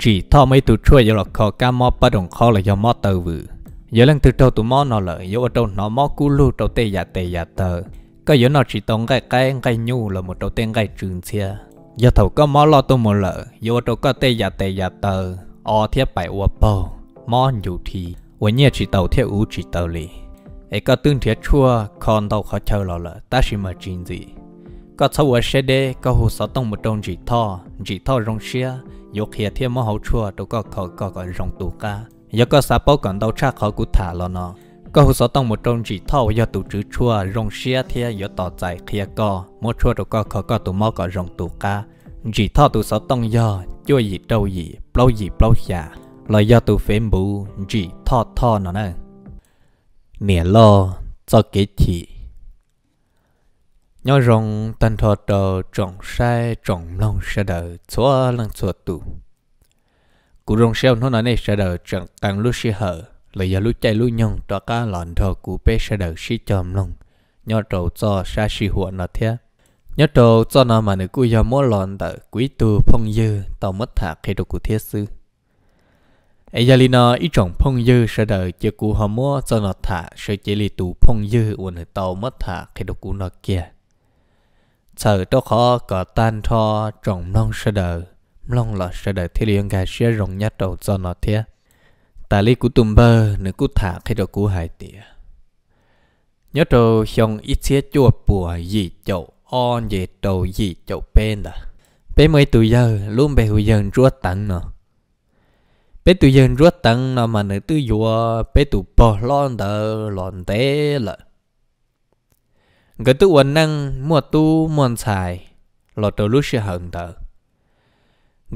chỉ thọ mấy tụ chui giờ là khó cá mò bắt đồng khó là do mò tờ vự giờ lần từ đầu tụ mò nó lợi giờ đầu nó mò cú lu đầu tê giả tê giả tờ cái giờ nó chỉ tông cái cái cái nhu là một đầu tê cái trường xe giờ thầu có mò lo tụ một lợi giờ đầu có tê giả tê giả tờ o thiết bảy uo bò mò nhiều thì với nhẹ chỉ tàu thiết ú chỉ tàu lì ấy có tương thiết chua còn tàu khó chờ lo lợi ta chỉ mà chuyện gì có sau ở xe đê có hồ sơ tông một đồng chỉ thọ chỉ thọ rong xe ยกเฮียเทียมมอเขาชัวตัวก็เขาก็ก่อนรองตูกายก็ซาเป้าก่อนเตาชาเขากุถาแล้วเนาะก็หุสต้องหมดตรงจีเท่ายอตูจื้อชัวรองเชียเทียยอต่อใจเคียก็มดชัวตัวก็เขาก็ตัวมอก่อนรองตูกาจีเท่าตัวสต้องยอจ้วยหยีเต้าหยีเปล่าหยีเปล่าหยาลอยยอตัวเฟมบูจีทอดทอเนาะเนอะเนี่ยรอจะเกที nhau rong tần thọ đồ trọng sai trọng lòng sẽ đỡ xóa lăng xóa tù cụ rong xeo nó nói này sẽ đỡ trọng tăng lúc xí hở lời giờ lúc chạy lúc nhông cho cá lọn thọ cụ bé sẽ đỡ sĩ chòm lòng nhau đầu cho xa sĩ hụa nó thế nhau đầu cho nó mà nữ cụ giờ mỗi lọn tờ quý tu phong dư tàu mất thả khi đồ cụ thiết sư Ejalina ít trọng phong dư sẽ đợi chờ cụ họ mua cho nó thả sẽ chỉ lì tu phong dư uốn tàu mất thả khi đồ cụ nó kia sợ đó khó có tan tho trong non sơ đời long lọ sơ đời thì liền gà xe rồng nhát đầu cho nó thế ta lý cú tùm bơ nữ cú thả khi đó cú hai tỉa nhớ đầu xong ít xe chua bùa gì chậu o gì đầu gì chậu bên là bé mấy tuổi giờ luôn bé hồi giờ ruột tặng nó bé tuổi dân ruột tặng nó mà nữ tư dùa bé tuổi bò lon đờ lon té lợi cái tu uẩn năng mua tu muôn xài lo trâu lúc sẽ hận thở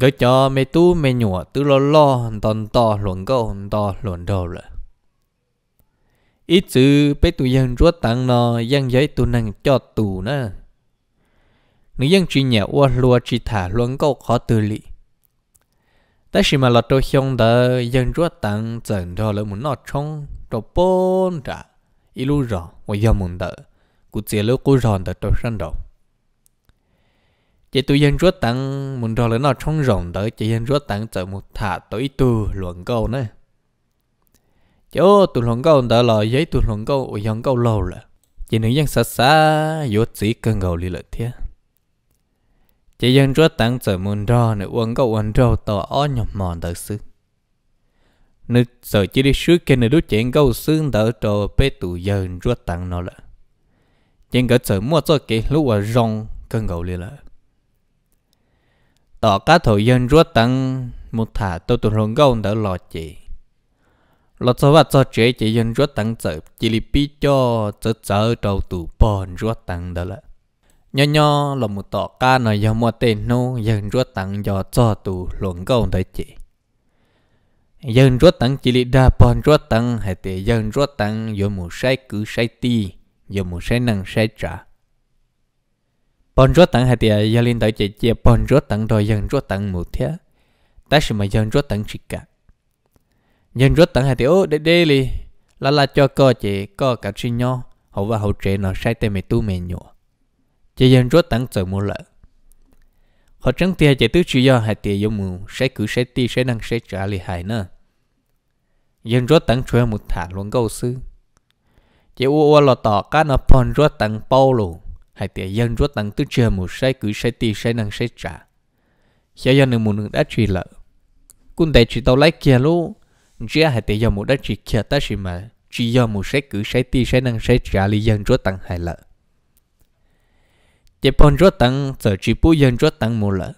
cái cho mẹ tu mẹ nhủa tu lo lo tòn to luồn câu to luồn đồ rồi ít chữ bé tu dân rốt tăng nó dân giấy tu năng cho tù nè nếu dân chỉ nhẹ ua lua chỉ thả luồn câu khó tư lý ta chỉ mà lọt trâu xong đó dân rốt tăng dần thò lỡ muốn nó trong trâu bốn trả ít lúc rõ và giờ muốn đợi cụ chia lô cụ ròn tờ trâu sân đầu chị tôi dân rốt tặng muốn rồi là nọ trong rộn tới chị dân rốt tặng chở một thả tới tu luận câu nữa chỗ tu luận câu đó là giấy tu luận câu ở dân câu lâu là chị nữ dân xa xa yếu chỉ cần gầu lý lợi thiết chị dân rốt tặng chở muốn rồi nữa uống câu uống rau tỏ ó nhọc mòn tới sư nữ sợ chỉ đi suốt kia nữ đứa chuyện câu xương tới trò bê tụ dân rốt tặng nọ là nhưng cái trời mua cho cái lúc ở rong cơn gầu liền là tỏ cá thổ dân ruột tăng một thả tôi tụi rong gấu đỡ lọt chị lọt cho vật cho chế chỉ dân ruột tăng chở chỉ li pi cho chở chở đầu tủ bòn ruột tăng đó là nhỏ nhỏ là một tỏ cá nói giờ mua tên nô dân ruột tăng do cho tụ luồng gấu đỡ chị dân ruột tăng chỉ li đa bòn ruột tăng hay tiền dân ruột tăng vô một sai cứ sai ti giờ muốn sẽ năng sẽ trả bọn rốt tặng hai tiệt giờ linh tới chị chia bọn rốt tặng rồi dân rốt tặng một thế ta sẽ mà dân rốt tặng chỉ cả dân rốt tặng hai tiệt ô để đây li là là cho cô chị cô cả chi nhau hậu và hậu trẻ nó sai tên mày tu mày nhọ chị dân rốt tặng chờ một lợi, họ chẳng tia chị tứ chỉ do hai tiệt giống mù sẽ cứ sẽ ti sẽ năng sẽ trả li hại nữa dân rốt tặng chơi một thả luôn câu sư chỉ u u lo tỏ cá nó pon rốt tăng bao lù hay tiền dân rốt tăng tứ chờ một sai cứ sai ti sai năng sai trả xe dân nương một nương đã chỉ lợ cũng tại chỉ tàu lấy kia lú chỉ hay tiệt dân một đã chỉ kia ta chỉ mà chỉ do một sai cứ sai ti sai năng sai trả li dân rốt tăng hay lợ chỉ pon rốt tăng giờ chỉ bu dân rốt tăng một lợ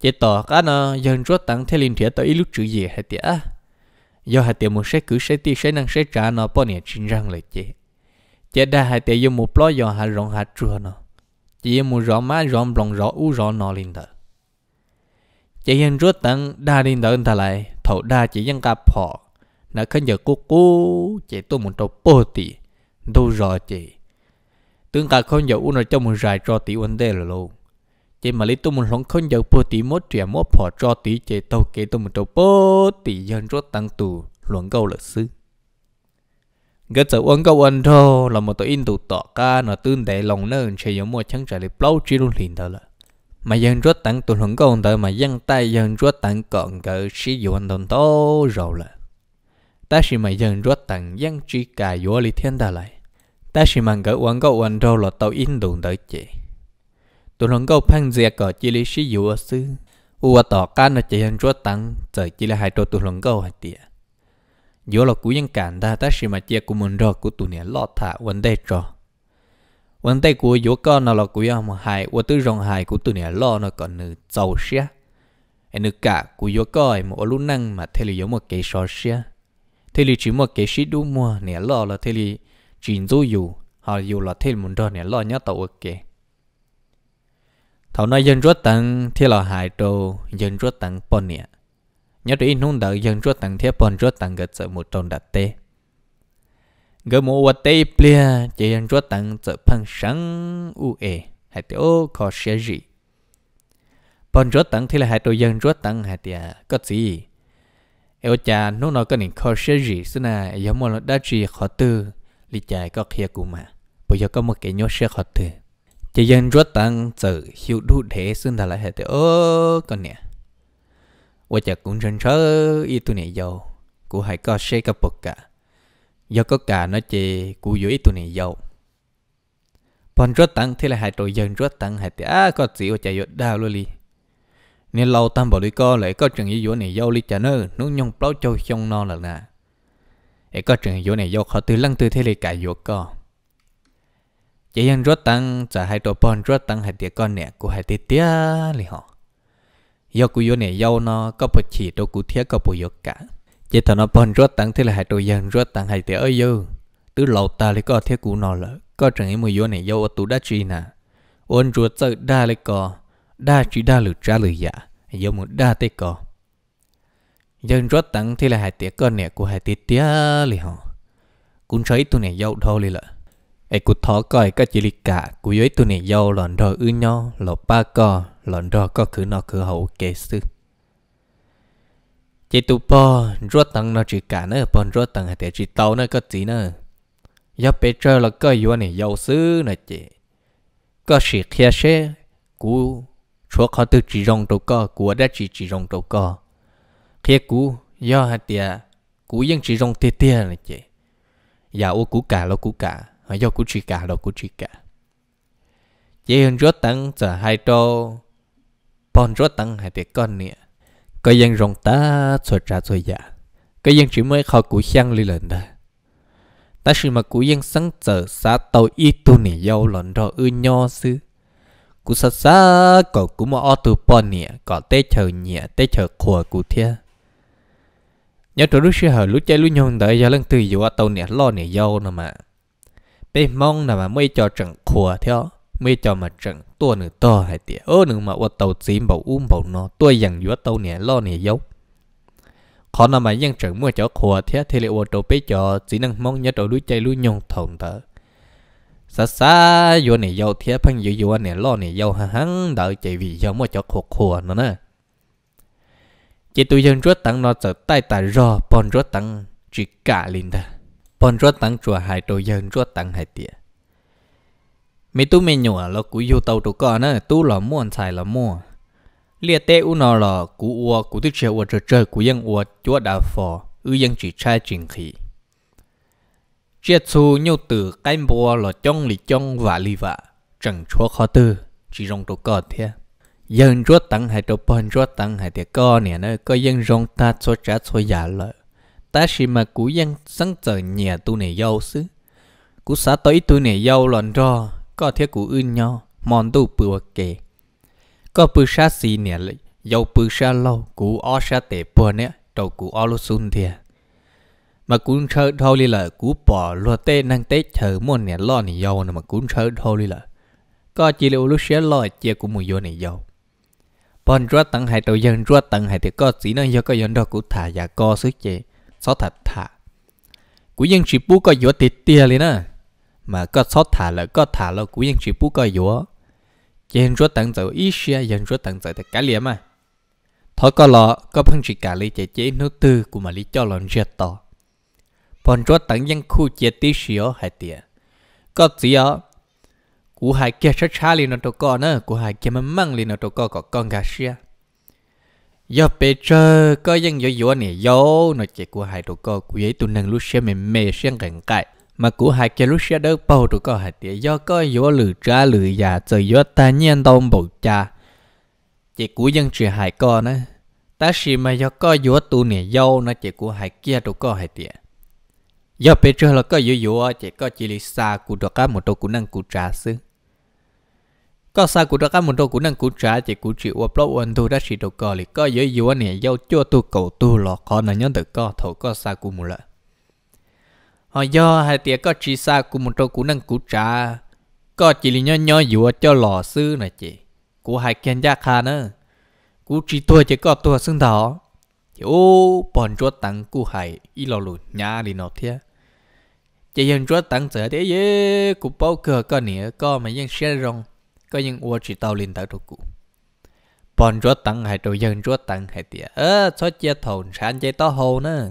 chỉ tỏ cá nó dân rốt tăng thế liên thiệt tới lúc chữ gì hay tiệt do hai tiền một sẽ cứ sẽ ti sẽ năng sẽ trả nó bao nhiêu chín răng lại chế chế đa hai tiền dùng một lo do hai rong hai chua nó chỉ một rõ má rõ rong rõ u rõ nó linh thở chế hiện rốt tăng đa lên thở ta lại thầu đa chỉ dân cà họ, nó khấn giờ cố cố chế tôi muốn trâu bồ tì đâu rõ chế tương cả không giờ u nó cho một rải cho tí vấn đề là luôn chỉ mà lấy tụi mình lòng không giàu bố tí mốt trẻ mốt phỏ cho tí chế tàu kế tụi mình trâu bố tí dân rốt tăng tù luận câu lực sư gật giờ uống câu ăn thô là một tụi in tụ tọ ca nó tương để lòng nơ sẽ giống một chẳng trả lại bao chỉ luôn liền đó là mà dân rốt tăng tụ luận câu đó mà dân tay dân rốt tăng còn cỡ sử dụng anh đồng tố rồi là ta chỉ mà dân rốt tăng dân chỉ cài vô lý thiên ta lại ta chỉ mang cái uống câu ăn thô là tàu in tụ tới chế tụi lần câu phăng dìa cỡ chỉ lý sĩ dụ ở sư ua tỏ cá nó chỉ hình chúa tăng giờ chỉ là hai trò tụi nó câu hạt tiệt dụ là cú nhân cản ta ta sĩ mà chia của mình rồi của tu nè lo thả vấn đề trò vấn đề của dụ con nó là cú nhân mà hại ua tư rong hai của tu nè lọ nó còn nữ giàu xia em nữ cả cú dụ coi một lúc năng mà thay lý giống một cái sò xia thay lý chỉ một cái sĩ đúng mua nè lọ là thay lý chỉ dù dù họ dù là thay một trò nè lo nhớ tàu ok thảo nói dân rốt tầng thì là hải đồ dân rốt tầng bốn nè nhớ tới nung đợi dân rốt tầng thiết bốn rốt tầng gật sợ một trong đặt tê gỡ mũ vật tê plea chỉ dân rốt tầng sợ phăng sáng u ê hải tiêu khó xe gì bốn rốt tầng thì là hải đồ dân rốt tầng hải tiêu à, có gì eo cha nung nói có những khó xe gì xưa này giống một đã chỉ khó tư lý giải có kia cụ mà bây giờ có một cái nhớ xe khó tư chỉ dân rất tăng sự hiểu đủ thế xuyên thà lại hết ơ con nè và chợ cũng chân sơ y tu này giàu cụ hãy có xe cả bậc cả do có cả nó chỉ cụ dưới tu này giàu còn rất tăng thế là hai đội dân rất tăng hết á à, có gì ở chạy giọt đau luôn đi nên lâu tâm bảo đi co lại có trường yếu này giàu đi chả nơ nó nhung plau châu trong non là nè ấy có trường yếu này giàu khó tư lăng tư thế là cả giọt co chỉ ăn rốt tăng trả hai đồ bòn rốt tăng hai tiệt con nè của hai tiệt tía lì họ yo cú yo nè yo nó có bộ chỉ đồ cú thiết có bộ vô cả chỉ thằng nó bòn rốt tăng thế là hai đồ dân rốt tăng hai tiệt ơi dư từ lâu ta lấy có thiết cú nó lỡ có chẳng em mùi yo nè yo ở tụ đã truy nè ôn rốt sợ đa lấy có đa truy đa lử trả lử dạ yo một đa tê có dân rốt tăng thế là hai tiệt con nè của hai tiệt tía lì họ cũng thấy tôi nè yo thôi lì lợi ไอ้กูท้อก่อยก็จิลิกะกูย้อยตัวนี่ยาวหลอนรออื้อย้อหลอป้าก็หลอนรอก็คือนอคือเฮาเกซึเจตุปอรวดตังนอจิกะเนอปอนรวดตังแต่จิตเตาเนอก็จีเนอยาเปเจอแล้วก็ยัวนี่ยาวซื้อนะเจก็สิเคียเชกูชัวเขาตึกจีรองตัวก็กูได้จีจีรองตัวก็เคียกูย่อฮะเตียกูยังจีรองเตี้ยๆนะเจอย่าอ้กูกะแล้วกูกะ họ do của chị cả đâu của chị cả chỉ hơn rốt tăng giờ hai trâu bọn rốt tăng hai tiệc con nè cái dân rong ta rồi trả rồi dạ cái dân chỉ mới khỏi của sang li lần đó ta sự mà của dân sáng giờ xa tàu y tu nè dâu lần đó ư nho sư cú xa xa cậu cũng mà ô tu bọn nè có tê chờ nhẹ tê chờ khùa của thia nhớ tụi lúc xưa hồi lúc chơi lúc nhon đợi giờ lần từ dù tàu nè lo nè dâu nè mà bây mong là mà mới cho trận khua theo mới cho mà trận tua nữa to hay tiệt ơ nữa mà ô tàu chỉ bảo um bảo nó tôi dần giữa tàu nè lo nè dấu khó nào mà dân trận mua cho khua theo thì liệu ô tô bây cho chỉ năng mong nhớ đầu đuôi chạy lúa nhông thòng thở xa xa vô nè dấu thế phăng dữ dữ nè lo nè dâu hăng đợi chạy vì dâu mua cho khua khua nữa nè chỉ tôi dân rốt tăng nó sợ tay tài rò bọn rốt tăng chỉ cả linh ta bọn rốt tăng chùa hai đồ dân rốt tăng hai tiệt mấy tu mày nhỏ là cú yêu tàu tụ con á tu là muốn xài là mua liệt tế u nó là cú uo cú tức chơi uo chơi chơi cú dân uo chúa đã phò ư dân chỉ trai chính khí chia chu nhau từ cái bùa là chong li chong và li vạ chẳng chúa khó tư chỉ rong tụ con thế dân rốt tăng hai đồ bọn rốt tăng hai tiệt con nè nó có dân rong ta cho trả cho giả lợi ta chỉ mà cú dân sáng trở nhà tu này giàu xứ cú xã tới tu này giàu lòn ro có thiết cú ưn nhau mòn tu bừa kề có bừa xa xì nè lấy giàu bừa xa lâu cú o xa tệ bừa nè trâu cú o lu sun thiệt mà cún chờ thôi đi là cú bỏ lo tê năng tê chờ muốn nè lo nè giàu mà cún chờ thôi đi là có chỉ liệu lúc xe lo chia cú mùi vô nè giàu bọn rốt tặng hai đầu dân rốt tặng hai thì có chỉ nó do có dân đó cú thả giả co sức chế sót thả thả cú yên chỉ bú coi dúa tít tia lên à mà có sót thả là có thả là cú yên chỉ bú coi dúa yên chúa tận dầu ý xia yên chúa tận dầu thì cá liếm à thọ có lọ có phân chỉ cả lý chế chế nước tư của mà lý cho lon chia to bọn chúa tận dân khu chế tí xíu hai tia có gì á cú hai kia sát sát lên nó trâu con á cú hai kia mắm măng lên nó trâu con có con gà xia Yo Peter, có dân dỗ dỗ nè dỗ, nó chạy của hai tụi cô của giấy tụi nâng lúc xe mê mê xe gần cãi. Mà của hai kia lúc xe đỡ bầu tụi cô hai tía do có dỗ lử trả lử già chờ dỗ ta nhiên đông bầu cha. Chạy của dân trì hai con á, ta xì mà do có dỗ tụ nè dỗ, nó chạy của hai kia tụi cô hai tía. Yo Peter là có dỗ dỗ, chạy có chỉ lý xa của tụi cá một tụi của nâng của cha xứ có sao của các mình đâu cũng năng cũng trả chỉ cũng chịu ốp lâu anh thôi đã chỉ đâu có thì có dễ dụ anh này giao tôi cầu tu lọ có nó nhớ được có thổ có sao của một lại họ do hai tiệc có chỉ sao của một đâu cũng năng cũng trả có chỉ là nhớ nhớ dụ cho lọ sư này chị của hai kiện gia kha nữa cú chỉ tôi chỉ có tôi xưng đó thì ô bọn chúa tặng cú hải y lò lù nhà đi nó thế chỉ dân chúa tặng giờ thế ye cú bao cờ có nĩa có mà dân xe rong có những ua chỉ tàu lên tới trục cụ bọn rốt tăng hay trâu dân rốt tăng hay tía ơ cho chia thầu sản to hồ nữa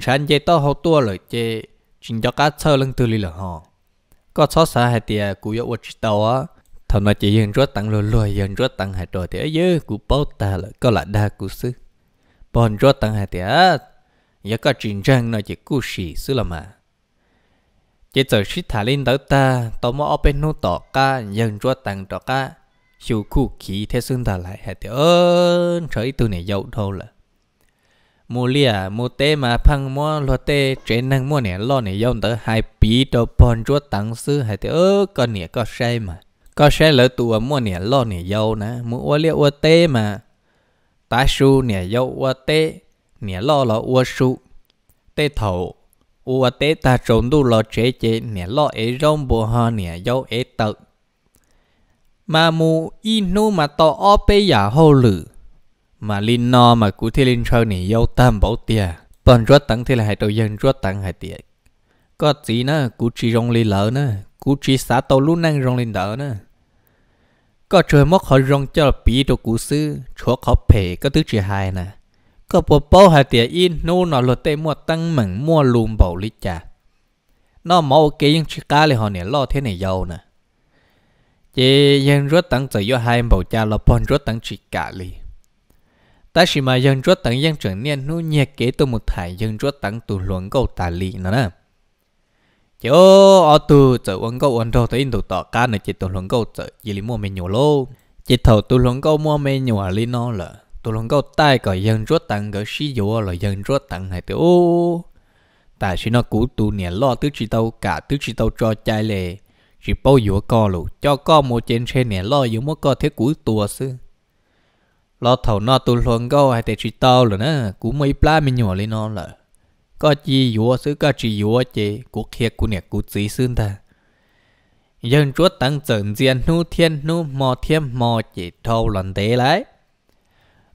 sản chế to hồ tua lời chế chính cho cá sơ lưng tư lý là họ có cho xã hay tía cụ yêu ua tàu á thầu nó chỉ dân rốt tăng rồi lùi dân rốt tăng hay trâu tía dư cụ bao ta là có là đa cụ sư bọn rốt tăng hay tía giờ có trình trang nó chỉ cụ sĩ sư là mà จจะชิดถาลินเตตาต่อมาอเป็นนู่ต่อกายังจวดตังต่อกาชูวคู่ขีเทสุนตาไหลเหตุเออนเฉยตัวเนี่ยยาวเท่ละมูเลียมูเตมาพังมัวลอเตเจนังมัวเนี่ยล้อเนี่ยยาวเตอไฮปีตอปอนจวดตังซื้อเหตุเออก็เนี่ยก็ใช่嘛ก็ใช่เลยตัวมัวเนี่ยล้อเนี่ยยาวนะมูอ้วเลียอ้วเตมาตาชูเนี่ยยาวอ้วเตเนี่ยล้อล้ออ้วชูเตเถา ua tế ta trốn đu lo chế chế nè lo ế rong bồ hò nè dâu ế tự mà mù nu mà to o bê giả hô lử mà linh no mà cú thi linh sơ nè dâu tam bảo tia bọn rốt tặng thì là hai đầu dân rốt tặng hai tiệt có gì nữa cú chỉ rong lì lỡ nữa cú chỉ xả tàu lú năng rong lên đỡ nữa có trời móc họ rong cho bí đồ cú sư chúa khó phê có tứ chỉ hai nè ก็ปวดเป้าหาเตียอินนู่นนอรถเตมัวตั้งเหมือนมัวลูมเบาลิจ่านอมอโอเคยังชิกาเลยหอเนี่ยล่อเท่เนี่ยยาวนะเจยังรถตั้งจะยอหายเบาจ่าเราปนรถตั้งชิกาเลยแต่ชิมายังรถตั้งยังจังเนี่ยนู่นเนี่ยเกตัวมุดถ่ายยังรถตั้งตัวหลวงก็ตาลีนะนะเจ้าอตูจะวันก็วันโตตัวอินตัวต่อการในจิตตัวหลวงก็จะยี่ลิมัวเมนูโลจิตเถาตัวหลวงก็มัวเมนูอะไรนั่นแหละ tụ lòng câu tay cởi dân rốt tặng cởi xí dụ là dân rốt tặng hay tự ô tại xí nó cũ tụ nè lo tứ chi tàu cả tứ chi tàu cho chai lệ chỉ bao dụ co lụ cho co một trên xe nè lo dụ mất co thế cũ tùa sư lo thầu nó tụ lòng câu hay tự chi tàu là nè cũ mấy plá mình nhỏ lên nó là có chi dụ sư có chi dụ chê cũ kia cũ nè cũ gì xương ta dân rốt tặng dần diện nu thiên nu mò thiên mò chỉ thâu lần tế lại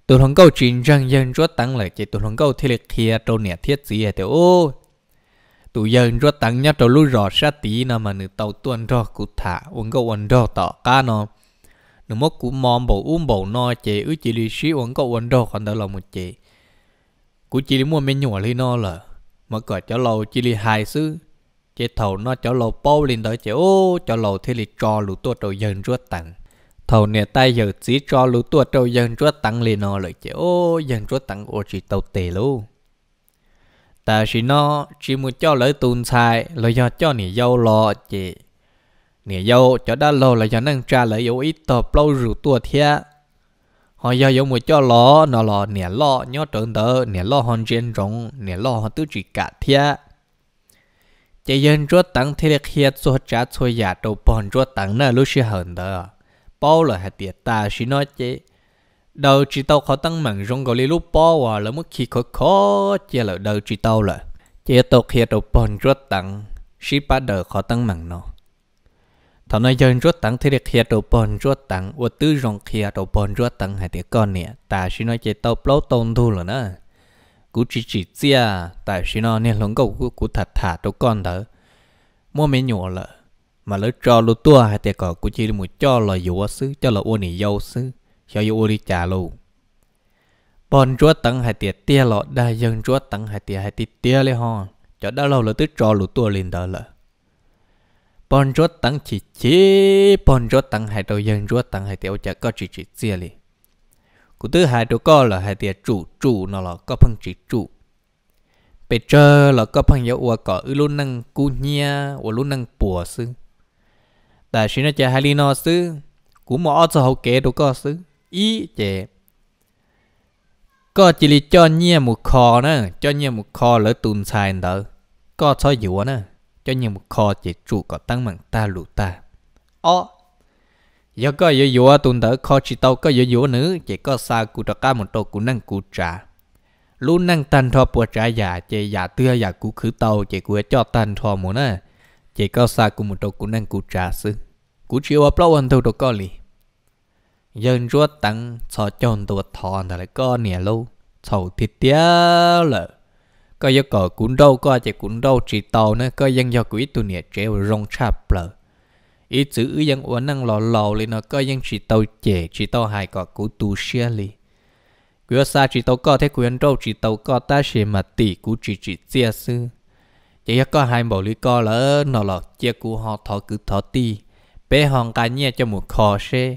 tụ hồng câu chuyện rằng dân rất tăng lại chỉ tụ hồng câu thì lực kia trâu nè thiết gì hệ ô tụ dân rất tăng nhá trâu lú rõ sát tí nà mà nữ tàu tuần rõ cụ thả uống câu uống rõ tỏ cá nó nữ mốt cụ mòm bầu uống um bầu no chỉ ứ chỉ lý sĩ uống câu uống rõ còn đó lòng một chỉ cụ chỉ lý mua mấy nhỏ lý nó là mà gọi cho lâu chỉ lý hài xứ chỉ thầu nó cho lâu bao lên đó chỉ ô cho lâu thì lý cho lũ tua trâu dân rất tăng thầu nè tay giờ chỉ cho lũ tua trâu dân chúa tăng liền nó lời chứ ô dân chúa tăng ô chỉ tàu tề luôn ta chỉ nó chỉ muốn cho lỡ tuôn sai lời cho cho nè dâu lo chị nè dâu cho đã lo là cho nâng tra lời yếu ít tờ lâu rủ tua thia họ do yếu muốn cho lo nó lo nè lo nhớ trơn tờ nè lo hoàn chiến rộng nè lo hoàn tứ chỉ cả thia chị dân chúa tăng thì được hiệt số trả số giả đầu bọn chúa tăng nè lúc xưa hơn tờ bao là hạt tiệt ta chỉ nói chế đầu chỉ tao khó tăng mảng rong gọi lúc bao và là mất khi khó khó chia là đầu chỉ tao là chia tao khi đầu bòn rốt tăng chỉ bắt đầu khó tăng mảng nó thằng nói dân rốt tăng thì được khi đầu bòn rốt tăng và tư rong khi đầu bòn rốt tăng hạt tiệt con nè ta chỉ nói chế tao bao tôn thu là nè cú chỉ chỉ chia ta chỉ nói nên lồng cầu cú thật thả đầu con đó mua mấy nhỏ lợi mà lỡ cho lô tua hay tiệt cỏ cũng chỉ là một cho là dụ xứ cho là ô nỉ dâu xứ cho dụ ô đi trả lù bọn chúa tặng hay tiệt tia lọ đa dân chúa tặng hay tiệt hay tiệt tia lê hòn cho đã lâu là tức cho lù tua liền đỡ lợ bọn chúa tặng chỉ chỉ bọn chúa tặng hay đầu dân chúa tặng hay tiệt chả có chỉ chỉ tia liền cụ thứ hai đồ co là hay tiệt chủ chủ nó là có phân chỉ chủ bây giờ là có phân yếu qua có ư luôn năng cú nhia ua luôn năng bùa xưng แต่ชินะเจฮาลีนอซื้อกูมอจะเขาเกดูก็ซื้ออีเจก็จิลิจอนเงียหมุคอนะจอนเงียหมุคอหรือตุนชายเดอก็ชอยอยู่นะจอนเงียหมุคอจิจูก็ตั้งมังตาหลุตาอ๋อยก็ยยัวตุนเดอคอจิตาก็ยยัวนึเจก็ซากูตะก้าหมดโตกูนั่งกูจ่าลูนั่งตันทอปวดใจอย่าเจอย่าเตื้ออย่ากูคือเตาเจกูจะจอดตันทอหมดนะ chỉ có xa cùng một đầu cũng năng cụ trả sư cụ chịu ấp lâu hơn thôi đồ có lì dân ruột tăng cho chọn đồ thòn là có nè lâu sầu thịt tía lợ có yêu cầu cũng đâu có chỉ cũng đâu chỉ tàu nữa có dân do quỹ tu nè trẻ rong chạp lợ ý chữ dân uốn năng lò lò lên nó có dân chỉ tàu trẻ chỉ tàu hài có cụ tu xe lì cứ xa chỉ tàu có thế quyền đâu chỉ tàu có ta sẽ mà tỷ cụ chỉ chỉ chia sư chỉ có hai bộ lý co là nó là chia cụ họ thọ cứ thọ ti bé họ cá nhẹ cho một kho xe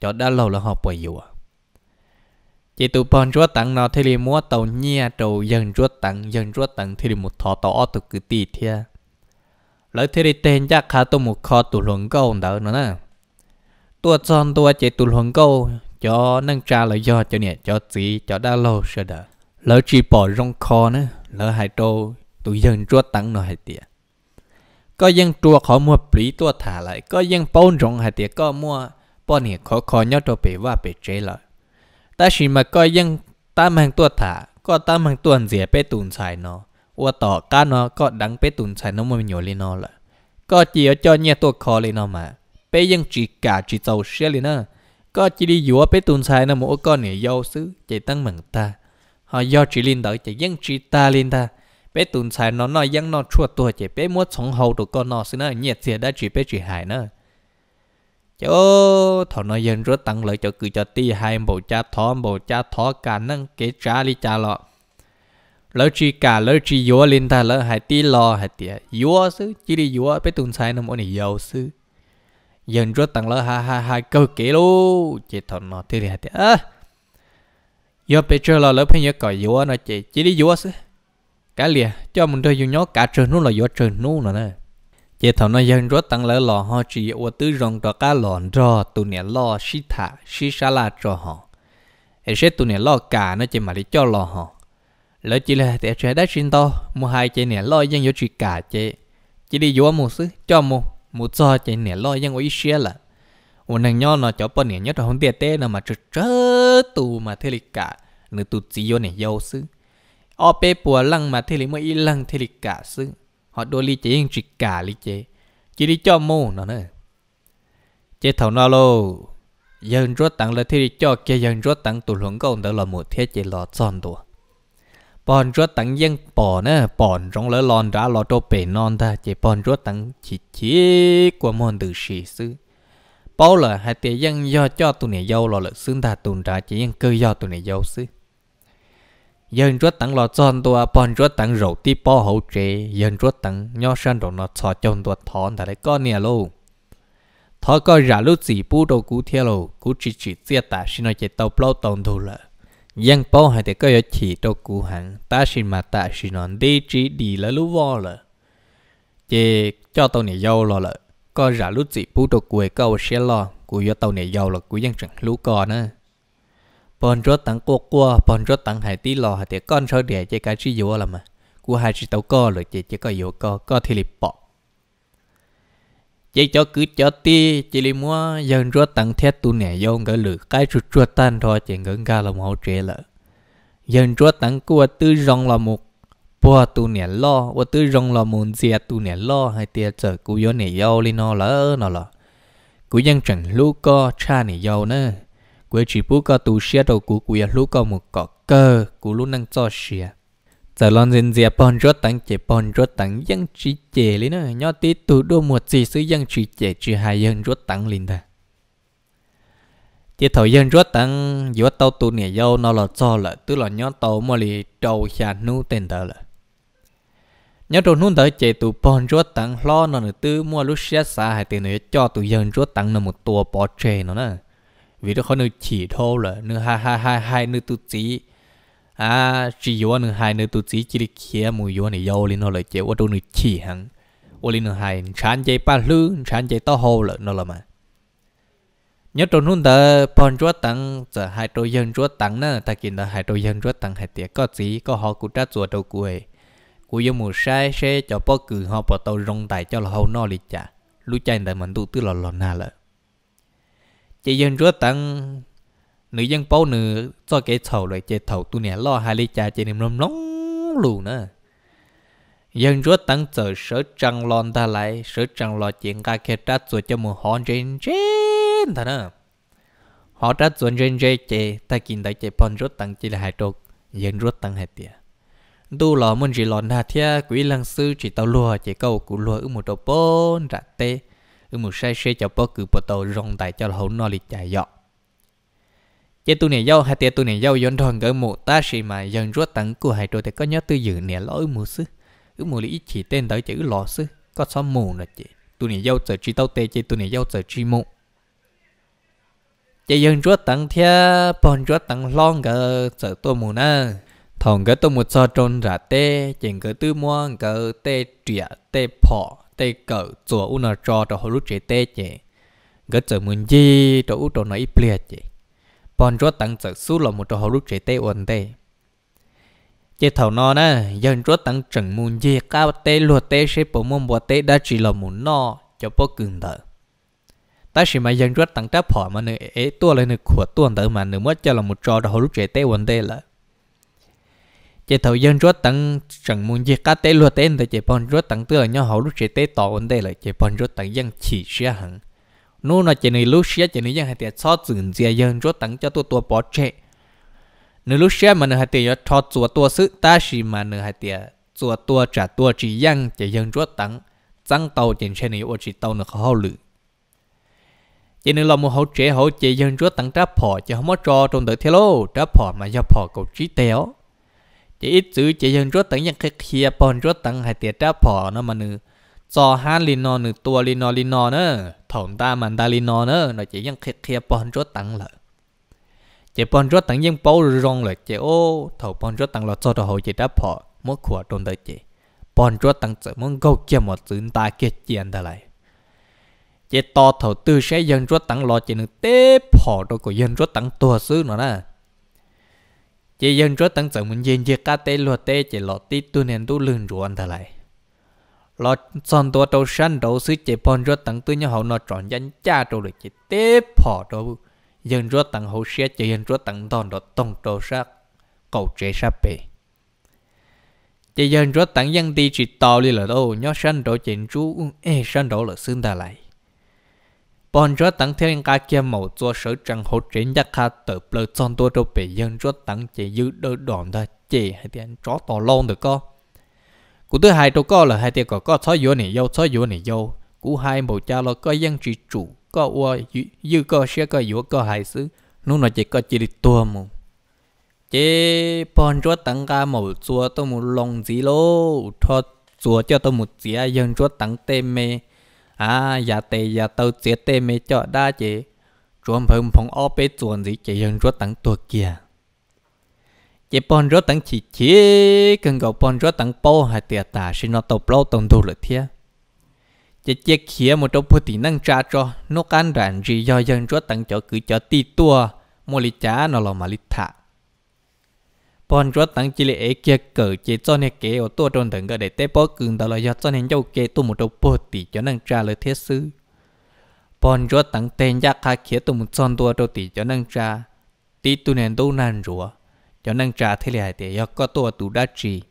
cho đã lâu là họ bỏ dù chỉ tụ bọn chúa tặng nó thì liền mua tàu nhẹ trầu dân chúa tặng dân chúa tặng thì một thọ tỏ tụ cứ ti thia lỡ thì liền tên chắc khá tụ một kho tụ luận câu đỡ nữa nè tua tròn tua chỉ tụ luận câu cho nâng trà lời do cho nhẹ cho gì cho đã lâu sợ đỡ lỡ chỉ bỏ rong kho nữa lỡ hai trâu tụi dân chúa tăng nó hay có dân chúa khó mua bỉ tua thả lại có dân bông rộng hay có mua bọn này khó khó nhớ cho bể và bể chế lại ta chỉ mà có dân ta mang tua thả có ta mang tuần dễ bê tùn xài nó ua tỏ cá nó có đắng bê tùn xài nó mới nhiều nó lại có chỉ cho nhẹ tua khó nó mà bê dân chỉ cả chỉ giàu xe lên nó có chỉ đi dúa bê xài nó mỗi con này dâu xứ chạy tăng mừng ta họ do chỉ lên đợi chạy dân chỉ ta lên ta bé tụn sai nó nói giăng nó chua tua chỉ bé muốn sống hậu tụi con nó xin nó nhiệt thiệt đã chỉ bé chỉ hại nữa chỗ thọ nó dân rất tăng lợi cho cứ cho ti hai bộ cha thọ bộ cha thọ cả năng kế cha li cha lọ lỡ chỉ cả lỡ chỉ yếu lên ta lỡ hai ti lo hai tiệt yếu sư chỉ đi yếu bé tụn sai nó mỗi này yếu sư dân rất tăng lỡ ha ha ha cơ kế luôn chỉ thọ nó thế thì hai tiệt à giờ bé chơi lò lỡ phải nhớ còi yếu nó chỉ chỉ đi yếu sư cả lìa cho mình đôi dùng nhó cả trời nu là gió trời nu nữa nè chế thầu nó dân rất tăng lỡ lò họ chỉ ở tứ rồng cho cá lòn cho tụ nè lo xí thả xí xá la cho họ ở sẽ tụ nè lo cả nó chỉ mà đi cho lò họ lỡ chỉ là để sẽ đã xin to mua hai chế nè lo dân do chỉ cả chế chỉ đi vô một xứ cho một một cho chế nè lo dân ở ít là ổn hàng nho nó cho bọn nè nhất là không tiệt tê nào mà trớ trớ tụ mà thế lịch cả nửa tụ chỉ vô nè dâu xứ ở pe bùa lăng mà thì lý mới lăng thì lý cả sư họ đôi lý chế chỉ cả lý chế chỉ đi cho mù nó nữa chế thầu nó lô dân rốt tặng là thì cho kia dân rốt tặng tụ luận công đó là một thế chế lọ tròn đồ bọn rốt tặng dân bỏ nè bọn trong lỡ lon đã lọ trâu bể non ta chế bọn rốt tặng chỉ chỉ của môn tử sĩ sư bao là hai tiền dân do cho tụ này dâu lọ lực xương ta tụn trả chỉ dân cơ do tụ này dâu sư dân chúa tặng lò chọn tua bọn chúa tặng rổ tí bò hậu chế dân chúa tặng nho san đồ nó cho chọn tua thon thà đấy con nè lô thọ có giả lúc gì bu đồ cú theo lô cú chỉ chỉ chia tả xin nó chạy tàu plau tàu thù lợ dân bò hay thì có yếu chỉ đồ cú hẳn ta xin mà ta xin nó đi chỉ đi là lú vo lợ chế cho tàu nè dâu lò lợ có giả lúc gì bu đồ cú ấy câu xe lo cú yếu tàu nè dâu là cú dân chẳng lú cò nữa bọn rốt tặng cô qua bọn rốt tặng hải tí lò hải tí con sau đẻ chế cái chi yếu là mà cú hai chi tàu co rồi chế chế có yếu co co thì lịp bỏ chế cho cứ cho ti chế lì mua dân rốt tặng thét tu nè vô ngỡ lử cái chuột chuột tan thôi chơi ngỡ ga là một trẻ lợ dân rốt tặng cua tư rong là một bùa tu nè lo và tư rong là muốn dìa tu nè lo hay tia chờ cú vô nè vô lên nó lỡ nó lỡ cú dân chẳng lu co cha nè vô nữa quê chỉ bố có tù xe đầu cú quỳ lũ có một cọ cơ cú lũ năng cho xe giờ lon dần dè bòn rốt tặng chế bòn rốt tặng dân trí chế lý nữa nhớ tí tù đô một gì sứ dân trí chế chỉ hai dân rốt tăng liền ta chế thầu dân rốt tăng giữa tàu tù nè dâu nó là cho là tức là nhớ tàu mà lì đầu xà nu tên tờ là nhớ đầu nu tờ chế tù bọn rốt tăng lo nó nữa tư mua lúc xe xa hai tiền nữa cho tù dân rốt tăng là một tua bỏ chê nó nữa vì nó khó nữ chỉ thô là nữ hai hai hai hai nữ tu trí à chỉ yếu nữ hai nữ tu trí chỉ đi kia mù yếu này yếu lên nó là chế ô tô nữ chỉ hẳn ô lên nữ hai chán chế ba lư chán chế to hồ là nó là mà nhớ trong hôm đó bọn chúa tăng giờ hai đôi dân chúa tăng nữa ta kiện là hai đôi dân chúa tăng hai tiệc có gì có họ cũng trát chùa đầu cuối cuối giờ mù sai xe cho bao cử họ bỏ tàu rong tài cho là hậu no lịch trả lúc chạy tại mình tu tư là lò na lợi chị dân rửa tặng nữ dân bao nữ cho cái thầu rồi, chị thầu tu nè lo hai ly trà chị niệm nóng nóng lù nữa dân rửa tặng chờ sở trăng lon ta lại sở trăng lo chuyện ca kia trát rồi cho một hòn trên trên thà nữa họ trát rồi trên trên chị ta kinh đại chị pon rửa tặng chỉ là hai trục dân rửa tặng hai tiệt. tu lò muốn chỉ lò hà thia quý lăng sư chỉ tao lùa chỉ câu cụ lùa ư một đồ bốn rạ tê ư một sai xe cho bớt cứ bỏ tàu rong tại cho hậu nó lì chạy dọ chế tu này dâu hai tia tu này dâu yon thon gỡ một ta xì mà dân rốt tặng của hai đôi thì có nhớ tư dự nè lỗi mù sư ư mù lý chỉ tên tới chữ lọ sư có xó mù nè chị tu này dâu giờ chỉ tao tê chế tu này dâu giờ chỉ mù chế dân rốt tặng thia bọn rốt tặng lon gỡ giờ tôi mù nè thằng gỡ tôi một so trôn ra tê chèn gỡ tư mua gỡ tê trịa tê phọ tay cỡ chùa u nà cho trò hồ rút chế tê chế gỡ chở muốn gì trò u trò nói ít liệt chế bọn rốt tăng chở su là một trò hồ rút chế tê ổn tê chế thầu nó nè dân rốt tăng chừng muốn gì cao tê luật tê sẽ bổ mông bò tê đã chỉ là muốn no cho bó cường thở ta chỉ mà dân rốt tăng tráp họ mà nửa ế tua lên nửa khủa tuần thở mà nửa mất cho là một cho trò hồ rút chế tê ổn tê là chế thầu dân rốt tặng chẳng muốn chế cá tế luôn tên thì chế bọn rốt tặng là nhau hầu lúc chế tế tỏ vấn đề là chế bọn rốt tặng dân chỉ xe hẳn nô nó chế này lúc xe chế này dân hay tiệt xót dừng dìa dân rốt tặng cho tôi tôi bỏ chế nếu lúc xe mà nó hay tiệt cho chùa tôi sư ta chỉ mà nó hay tiệt chùa tôi trả tôi chỉ dân chế dân rốt tặng tăng tàu trên xe này ô chỉ tàu nó khó lử chế này là một hậu chế hậu chế dân rốt tặng tráp phò chứ không có cho trong đời thế lô tráp phò mà do phò cầu trí téo chỉ ít chữ chỉ dân rốt tận những cái kia bọn rốt tận hay tiệt ra bỏ nó mà nữ cho hát li nó nữ tua li nó li nó nữa thổn ta mà ta nữa nó chỉ những cái kia bọn rốt tận lợi chỉ bọn rốt tận những bao rong lợi chỉ ô thầu bọn rốt tận là cho đồ hồi chỉ đã bỏ mỗi khỏa tồn tại chỉ bọn rốt tận chỉ muốn gâu kia một chữ ta kia chuyện ta lại chỉ to thầu tư sẽ dân rốt tận lo chỉ nữ tế bỏ đồ của dân rốt tận tua xứ nó nè chỉ dân chúa tăng trưởng mình dân chỉ cá tê lúa tê chỉ lọ tí tu nên tu lươn ruộng thà lại lọ son tua đầu săn đầu sư chỉ pon chúa tăng tu nhau hậu nó chọn dân cha đầu được chỉ tê phò đầu dân chúa tăng hậu xe chỉ dân chúa tăng đòn đó tông đầu sắc cầu chế sa bể chỉ dân chúa tăng dân đi chỉ tàu đi là đâu nhớ săn đầu chỉ chú ê săn đầu là xương ta lại bọn rốt tăng thiên ca kia mẫu cho sở trăng hỗ trợ nhắc khá tự bờ chọn tôi đâu bị dân rốt tăng chỉ dư đỡ đòn thôi chỉ hay tiền chó tỏ lon được co cú thứ hai tôi có là hai tiền có có xóa vô này vô xóa vô này vô cú hai bộ cha là có dân trị chủ có ua dư có xe có vô có hai xứ lúc nói chỉ có chỉ đi tua mù chế bọn rốt tăng ca mẫu cho tôi một lòng gì lô cho cho tôi một chỉ dân rốt tăng tê mê à giờ dạ dạ tê giờ tàu chết tê mới cho đa chị chuông phong phong ô bê chuồn gì chị hơn rốt tặng tuột kia, chị bọn rốt tặng chị chị cần gặp bọn rốt tặng bố hay tiệt tả xin nó tàu lâu tổng đủ lực thiệt chỉ chỉ khía một trong phụ tí năng trả cho nó can đảm gì do dân rốt tặng cho cứ cho tì tua mua lý trả nó lo mà lý thạc bọn chúa tăng chỉ lệ kia cờ chế cho nên kế ở tua trôn thằng cái để tế bó cường đó là do cho nên châu kế tu một đầu bồ tỷ cho nên trả lời thiết sư bọn chúa tăng tên giác khai khía tu một son tua đầu tỷ cho nên trả tỷ tu nên đâu nan rùa cho nên trả thế là để do có tua tù đã trì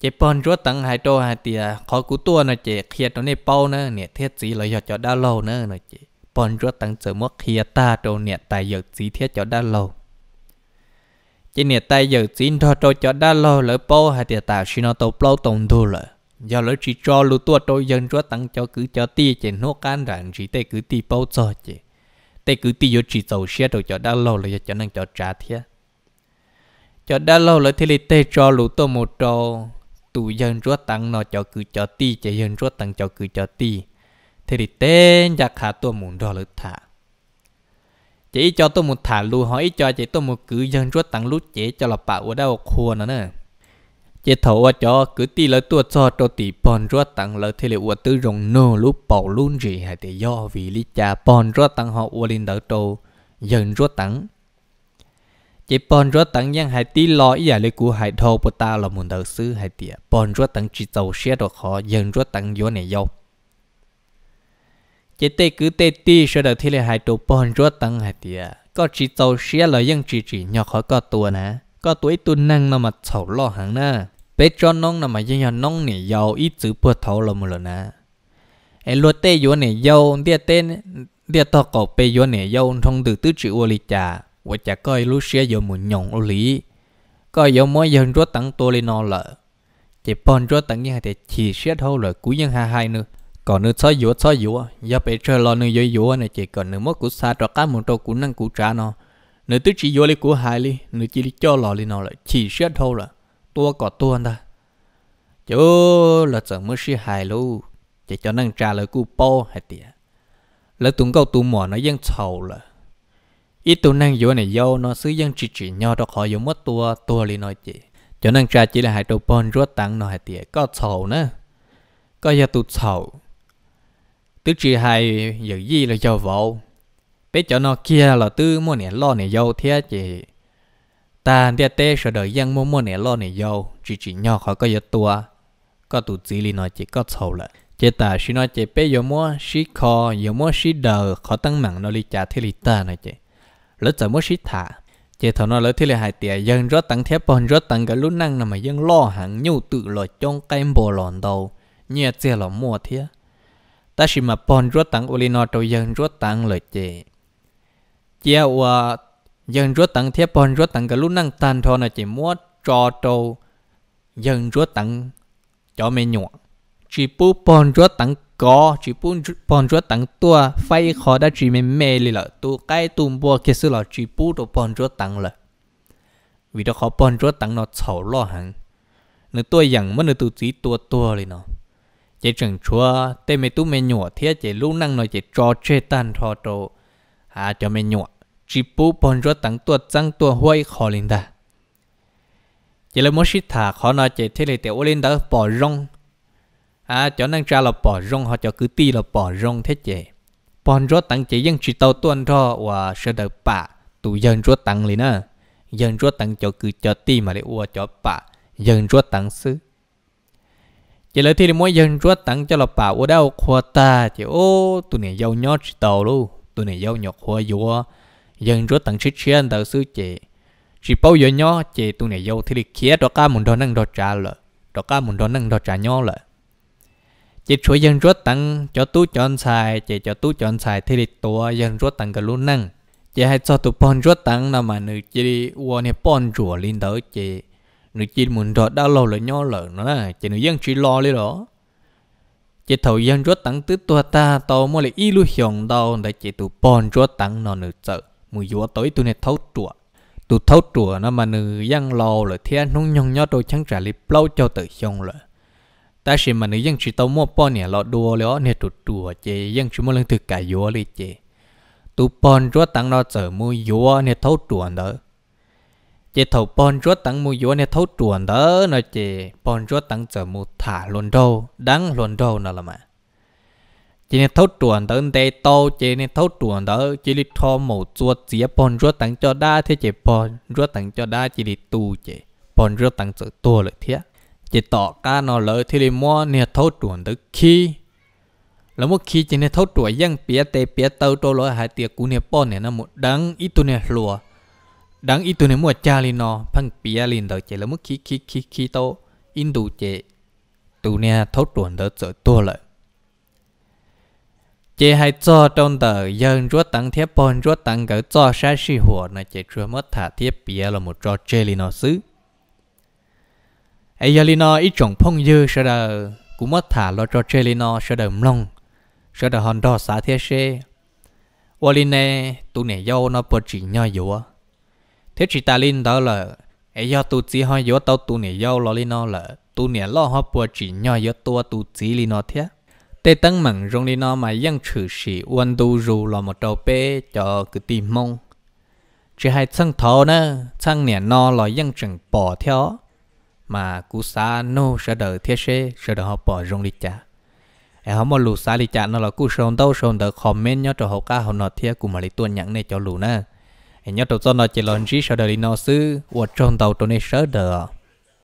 chế bọn chúa tăng hai đô hai tìa khó cú tua nó chế khía đó nên bao nữa nè thiết gì là do cho đã lâu nữa nó chế bọn chúa tăng chờ mất khía ta đâu nè tài giờ gì thiết cho đã lâu chỉ nè tay giờ xin thọ tôi cho đã lo lỡ po hay tiệt tạo xin nó tôi plau tổng thu lỡ do lỡ chỉ cho lu tua tôi dân chúa tăng cho cứ cho ti chỉ nốt can rằng chỉ tê cứ ti bao cho chỉ tê cứ ti vô chỉ tàu xe tôi cho đã lo lỡ cho năng cho trả thiệt cho đã lo lỡ thì tê cho lu tua một trâu tụ dân chúa tăng nó cho cứ cho ti chỉ dân chúa tăng cho cứ cho ti thì tê giặc hạ tua muốn đó lỡ thả chỉ cho tôi một thả lù hỏi cho chỉ tôi một cứ dân rút tặng lút chỉ cho là bảo ở đâu khua nó nè chỉ thấu ở cho cứ ti lỡ tua cho cho tỷ bòn rút tặng lỡ thì liệu uất tư rồng nô lú bảo luôn gì hay để do vì lý cha bòn rút tặng họ uất lên đỡ trâu dân rút tặng chỉ bòn rút tặng nhưng hay ti lo ý à, là của hay thâu của ta là muốn đầu sư hay tiệt bòn rút tặng chỉ tàu xe được họ dân rút tặng do này dâu chế tê cứ tê ti sơ đầu thi là hai tổ bòn rốt tăng hai tia có chỉ tàu xe là dân chỉ chỉ nhỏ khó có tua nè có tuổi tu năng nó mà thầu lo hẳn nè bé cho nông nó mà dân nhà nông này giàu ít chữ bữa thầu là một lần nè em luật tê vô nè giàu địa tên địa to cổ bê vô nè giàu thông từ tứ chữ ô lý trà và chả coi lúc xe vô một nhộng ô lì, coi vô mỗi dân rốt tăng tua lên nó lợ chỉ bòn rốt tăng như hai thì chỉ xe thâu rồi cú dân hai hai nữa còn nữ soi dũa soi dũa do bé chơi lo nữ dối dũa này chỉ còn nữ mất của xa trọ cá một trâu của năng của trả nó nữ tức chỉ dũa li của hai li nữ chỉ li cho lo li nó lại chỉ xét thôi là tua có tua ta chú là sợ mới xí hài lu chỉ cho năng trả lời của po hay tiệt là tụng câu tụng mỏ nó dân sầu là ít tụng năng dũa này dâu nó xứ dân chỉ chỉ nhau cho khỏi giống mất tua tua li nói chị cho năng trả chỉ là hai trâu pon rốt tặng nó hay tiệt có sầu nữa có giờ tụt sầu tứ chỉ hai giờ gì là giàu vậu bé cho nó kia là tư mua nè lo nè giàu thế chị ta đẻ tê sợ đời dân mua mua nè lo nè giàu chỉ chỉ nhỏ khỏi có giờ tua có tụ chỉ li nói chỉ có sầu là, chị ta chỉ nói chị bé giờ mua xí kho giờ mua xí đờ khó tăng mặn nó li trả thế li ta nói chị lớn giờ mua xí thả chị thằng nó lớn thế là hai tiề dân rất tăng thép bòn rất tăng cái lúc năng là mà dân lo hàng nhu tự lo trong cái bò lòn đầu nhẹ chị là mua thế ta chỉ mà pon rốt tặng ulino trâu dân rốt tặng lợi chê chia ua dân rốt tặng thiết pon rốt tặng cái lúc năng tan thôi là chỉ mua cho trâu dân rốt tặng cho mẹ nhọn chỉ bu pon rốt tặng có chỉ bu pon rốt tặng tua phải khó đã chỉ mẹ mẹ lì lợ tu cái tùm bùa kia sư là chỉ bu đồ pon rốt tặng lời vì đó khó pon rốt tặng nó xấu lo hẳn nếu tôi dặn mất nếu tôi chỉ tua tua lì nó chị trần chúa tê mẹ tú mẹ nhủa thế chị lúc năng nói chị cho chê tan thọ trộn à cho mẹ nhủa chỉ bố bọn cho tặng tua trăng tua huay khó lên ta chỉ là mỗi thả khó nói chỉ thế này tiểu linh đó bỏ rong à cho năng ra là bỏ rong họ cho cứ ti là bỏ rong thế chị bọn cho tặng chỉ dân chỉ tàu tuần thọ và sẽ được bả tụ dân cho tặng liền nè dân cho tặng cho cứ cho ti mà để ua cho bả dân cho tặng sư chỉ lấy thì mỗi dân ruột tặng cho là bảo ở đâu khoa ta chỉ ô tụi này giàu nhót chỉ tàu luôn tụi này giàu nhọt khoa vua dân ruột tặng chích chiến tàu sư chị chỉ bao giờ nhó chị tụi này giàu thì được kia đó ca muốn đó năng đó trả lợ đó ca muốn đó năng đó trả nhó lợ chỉ chúa dân ruột tặng cho tú chọn xài chị cho tú chọn xài thì được tua dân ruột tặng cái luôn năng chị hãy cho tụi bọn ruột tặng nào mà nữ chị đi uo này bọn chúa lên tới chị nữ chỉ muốn rõ đau lâu là nho lợn nó là chỉ nữ dân chỉ lo đi đó chỉ thầu dân rốt tặng tứ tua ta tàu mua lại y lu hiồng đâu để chỉ tụ bòn rốt tặng nó nữ sợ mùi vua tối tụ này thấu trụa tụ thấu trụa nó mà nữ dân lo là thiên nung nhong nhó đồ chẳng trả lip lâu cho tự hiồng rồi ta chỉ mà nữ dân chỉ tàu mua bòn nè lọ đua đó nè tụ trụa chỉ dân chỉ mua lần thực cả vua đi chỉ tụ bòn rốt tặng nó sợ mùi vua nè thấu trụa nữa chị thầu bon rốt tặng mua vua này thấu chuồn đó nó chị bon rốt tặng giờ mua thả luôn đâu đắng luôn đâu nó là mà chị này thấu chuồn đó đây to chị này thấu chuồn đó chị đi thò mổ chuột dĩa bon rốt tặng cho đa thế chị bon rốt tặng cho đa chị đi tu chị bon rốt tặng giờ tua lợi thiết chị tỏ ca nó lợi thì đi mua này thấu chuồn đó khi là một khi chị này thấu chuồn dân pía tê pía tàu trôi lối hai tiệc cú này bon này nó một đắng ít tu này lùa đang ít tu nếu mua cha liền nó phăng bia liền đợi chế là mức khí khí khí khí to, in đủ chế tu nè thốt tuần đỡ sợ tua lợi chế hay cho trong tờ dân rốt tăng thiếp bòn rốt tăng cỡ cho xa xì hùa nè chế chưa mất thả thiếp bia là một trò chế liền nó xứ ấy giờ liền nó ít trồng phong dư sẽ đờ cũng mất thả lo trò chế liền nó sẽ đờ mông sẽ đờ hòn đỏ xá thiếp xe Waline tu nè dâu nó bớt chỉ nhau yếu thế chỉ ta linh đó là ấy do tu chỉ hai do tao tu nè do lo linh nó là tu nè lo họ bùa chỉ nhau do tua tu chỉ linh nó thế tê tăng mừng rong linh nó mà mà ยัง trừ sĩ uan tu rù lo một đầu bé cho cứ tìm mong chỉ hai sang thọ nè sang nè nó lo là ยัง chẳng bỏ theo mà cú xa nô sẽ đợi thiết sẽ sẽ đợi họ bỏ rong đi cha em họ mà lù xa đi cha nó là cú sồn đâu sồn đợi comment nhớ cho họ ca họ nói thiết cú mà lấy tuôn nhận này cho lù nè nhớ đầu tiên là chỉ là chỉ sợ đời nó sư và trong tàu tụi này sợ đời